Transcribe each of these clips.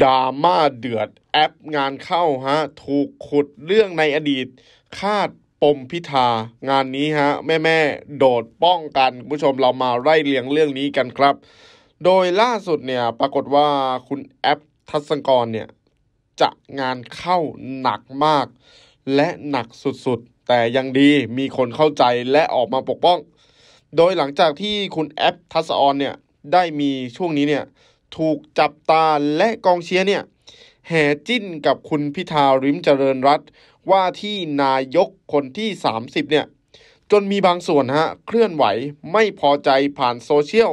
ดราม่าเดือดแอปงานเข้าฮะถูกขุดเรื่องในอดีต คาดปมพิธา งานนี้ฮะ แม่แม่โดดป้องกันผู้ชมเรามาไล่เลียงเรื่องนี้กันครับ โดยล่าสุดเนี่ยปรากฏว่าคุณแอปทัศกรเนี่ยจะงานเข้าหนักมาก และหนักสุดๆแต่ยังดีมีคนเข้าใจและออกมาปกป้อง โดยหลังจากที่คุณแอปทัศออนเนี่ยได้มีช่วงนี้เนี่ยถูกจับตาและกองเชียร์เนี่ยแห่จิ้นกับคุณพิธาริมเจริญรัตว่าที่นายกคนที่ 30เนี่ยจนมีบางส่วนฮะเคลื่อนไหวไม่พอใจผ่านโซเชียล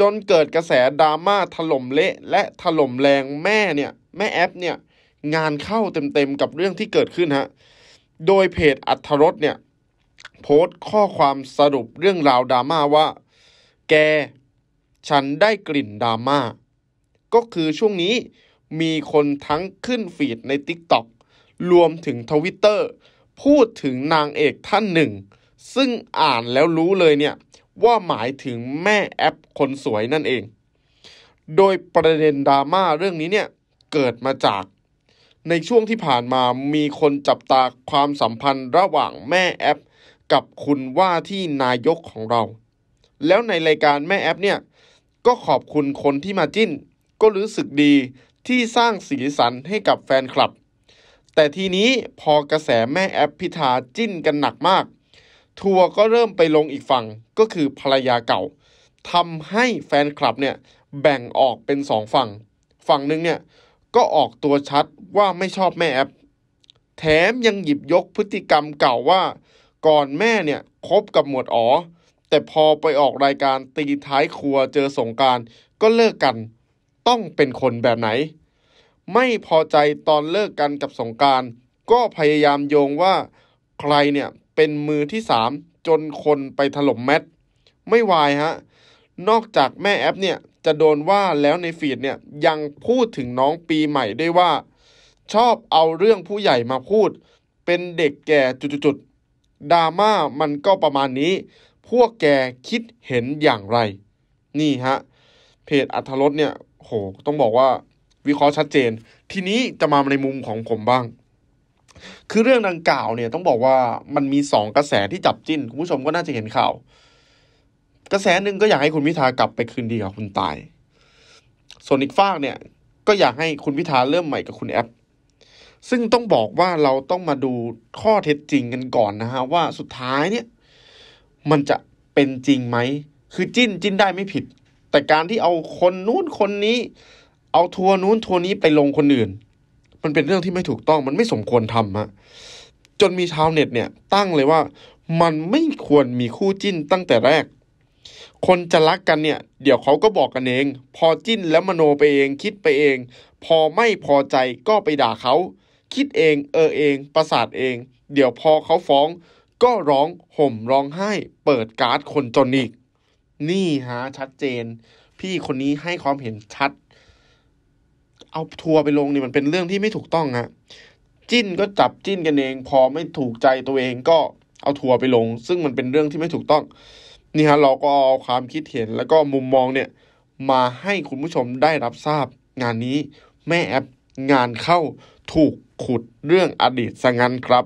จนเกิดกระแสดราม่าถล่มเละ และถล่มแรงแม่เนี่ยแม่แอปเนี่ยงานเข้าเต็มๆกับเรื่องที่เกิดขึ้นฮะโดยเพจอัทรสเนี่ยโพสต์ข้อความสรุปเรื่องราวดราม่าว่า แกฉันได้กลิ่นดราม่าก็คือช่วงนี้มีคนทั้งขึ้นฟีดใน t ิ k t o k รวมถึงทวิตเตอร์พูดถึงนางเอกท่านหนึ่ง ซึ่งอ่านแล้วรู้เลยเนี่ยว่าหมายถึงแม่แอปคนสวยนั่นเอง โดยประเด็นดราม่าเรื่องนี้เนี่ยเกิดมาจาก ในช่วงที่ผ่านมามีคนจับตาความสัมพันธ์ระหว่างแม่แอป กับคุณว่าที่นายกของเรา แล้วในรายการแม่แอปเนี่ยก็ขอบคุณคนที่มาจิ้นก็รู้สึกดีที่สร้างสีสันให้กับแฟนคลับ แต่ทีนี้พอกระแสแม่แอปพิธาจิ้นกันหนักมาก ทัวร์ก็เริ่มไปลงอีกฝั่ง ก็คือภรรยาเก่า ทำให้แฟนคลับเนี่ยแบ่งออกเป็นสองฝั่ง ฝั่งหนึ่งเนี่ยก็ออกตัวชัดว่าไม่ชอบแม่แอป แถมยังหยิบยกพฤติกรรมเก่าว่า ก่อนแม่เนี่ยคบกับหมวดอ๋อ แต่พอไปออกรายการตีท้ายครัวเจอสงการก็เลิกกันต้องเป็นคนแบบไหน ไม่พอใจตอนเลิกกันกับสงการ ก็พยายามโยงว่า ใครเนี่ยเป็นมือที่สามจนคนไปถล่มแมทไม่วายฮะ นอกจากแม่แอปเนี่ย จะโดนว่าแล้วในฟีดเนี่ย ยังพูดถึงน้องปีใหม่ด้วยว่า ชอบเอาเรื่องผู้ใหญ่มาพูด เป็นเด็กแก่จุดๆดราม่ามันก็ประมาณนี้ พวกแกคิดเห็นอย่างไรนี่ฮะเพจอัธรสเนี่ยโห ต้องบอกว่าวิเคราะห์ชัดเจน ทีนี้จะมาในมุมของผมบ้าง คือเรื่องดังกล่าวเนี่ยต้องบอกว่ามันมีสองกระแสที่จับจิ้นคุณผู้ชมก็น่าจะเห็นข่าว กระแสหนึ่งก็อยากให้คุณพิธากลับไปคืนดีกับคุณตายส่วนอีกฝากเนี่ย ก็อยากให้คุณพิธาเริ่มใหม่กับคุณแอปซึ่งต้องบอกว่าเราต้องมาดูข้อเท็จจริงกันก่อนนะฮะว่าสุดท้ายเนี่ย มันจะเป็นจริงไหม คือจิ้นจิ้นได้ไม่ผิดแต่การที่เอาคนนู้นคนนี้ เอาทัวร์นู้นทัวร์นี้ไปลงคนอื่น มันเป็นเรื่องที่ไม่ถูกต้องมันไม่สมควรทำฮะจนมีชาวเน็ตเนี่ยตั้งเลยว่ามันไม่ควรมีคู่จิ้นตั้งแต่แรก คนจะรักกันเนี่ย เดี๋ยวเขาก็บอกกันเอง พอจิ้นแล้วมโนไปเอง คิดไปเอง พอไม่พอใจก็ไปด่าเขาคิดเองเออเอง ประสาทเอง เดี๋ยวพอเขาฟ้อง ก็ร้องห่มร้องไห้ เปิดการ์ดคนจนอีกนี่ฮะชัดเจน พี่คนนี้ให้ความเห็นชัด เอาทัวร์ไปลงนี่มันเป็นเรื่องที่ไม่ถูกต้องฮะจิ้นก็จับจิ้นกันเอง พอไม่ถูกใจตัวเองก็เอาทัวร์ไปลง ซึ่งมันเป็นเรื่องที่ไม่ถูกต้องนี่ฮะเราก็เอาความคิดเห็นแล้วก็มุมมองเนี่ยมาให้คุณผู้ชมได้รับทราบ งานนี้แม่แอปงานเข้าถูกขุดเรื่องอดีตซะงั้นครับ